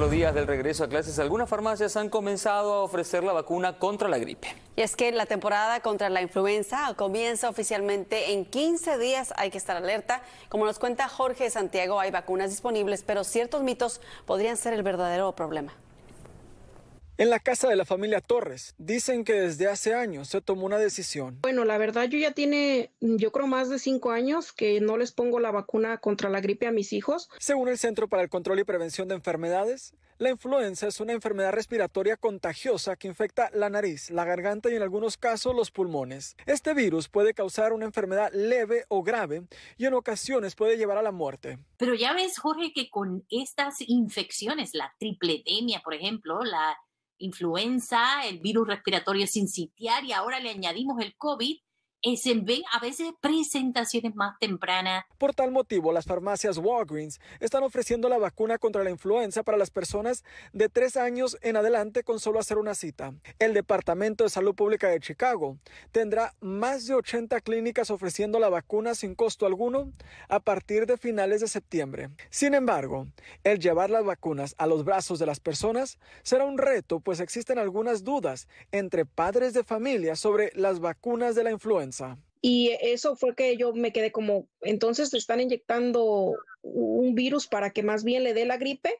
Los días del regreso a clases, algunas farmacias han comenzado a ofrecer la vacuna contra la gripe. Y es que la temporada contra la influenza comienza oficialmente en 15 días. Hay que estar alerta. Como nos cuenta Jorge Santiago, hay vacunas disponibles, pero ciertos mitos podrían ser el verdadero problema. En la casa de la familia Torres, dicen que desde hace años se tomó una decisión. Bueno, la verdad yo ya tiene, yo creo más de cinco años que no les pongo la vacuna contra la gripe a mis hijos. Según el Centro para el Control y Prevención de Enfermedades, la influenza es una enfermedad respiratoria contagiosa que infecta la nariz, la garganta y en algunos casos los pulmones. Este virus puede causar una enfermedad leve o grave y en ocasiones puede llevar a la muerte. Pero ya ves, Jorge, que con estas infecciones, la tripledemia, por ejemplo, la influenza, el virus respiratorio sin sitiar y ahora le añadimos el COVID, y se ven a veces presentaciones más tempranas. Por tal motivo, las farmacias Walgreens están ofreciendo la vacuna contra la influenza para las personas de tres años en adelante con solo hacer una cita. El Departamento de Salud Pública de Chicago tendrá más de 80 clínicas ofreciendo la vacuna sin costo alguno a partir de finales de septiembre. Sin embargo, el llevar las vacunas a los brazos de las personas será un reto, pues existen algunas dudas entre padres de familia sobre las vacunas de la influenza. Y eso fue que yo me quedé como, entonces te están inyectando un virus para que más bien le dé la gripe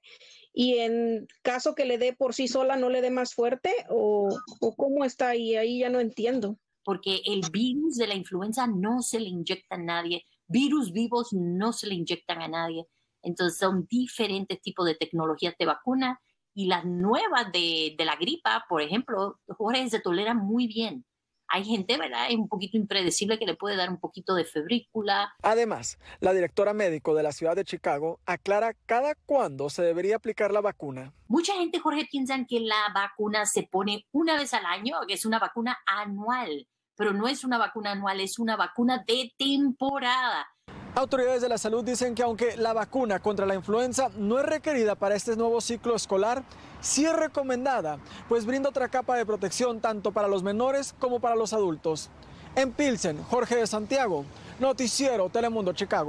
y en caso que le dé por sí sola no le dé más fuerte o, cómo está ahí, ahí ya no entiendo. Porque el virus de la influenza no se le inyecta a nadie, virus vivos no se le inyectan a nadie. Entonces son diferentes tipos de tecnologías de vacuna y las nuevas de, la gripa, por ejemplo, Jorge se toleran muy bien hay gente, ¿verdad? Es un poquito impredecible que le puede dar un poquito de febrícula. Además, la directora médico de la ciudad de Chicago aclara cada cuándo se debería aplicar la vacuna. Mucha gente, Jorge, piensan que la vacuna se pone una vez al año, que es una vacuna anual, pero no es una vacuna anual, es una vacuna de temporada. Autoridades de la salud dicen que aunque la vacuna contra la influenza no es requerida para este nuevo ciclo escolar, sí es recomendada, pues brinda otra capa de protección tanto para los menores como para los adultos. En Pilsen, Jorge de Santiago, Noticiero Telemundo Chicago.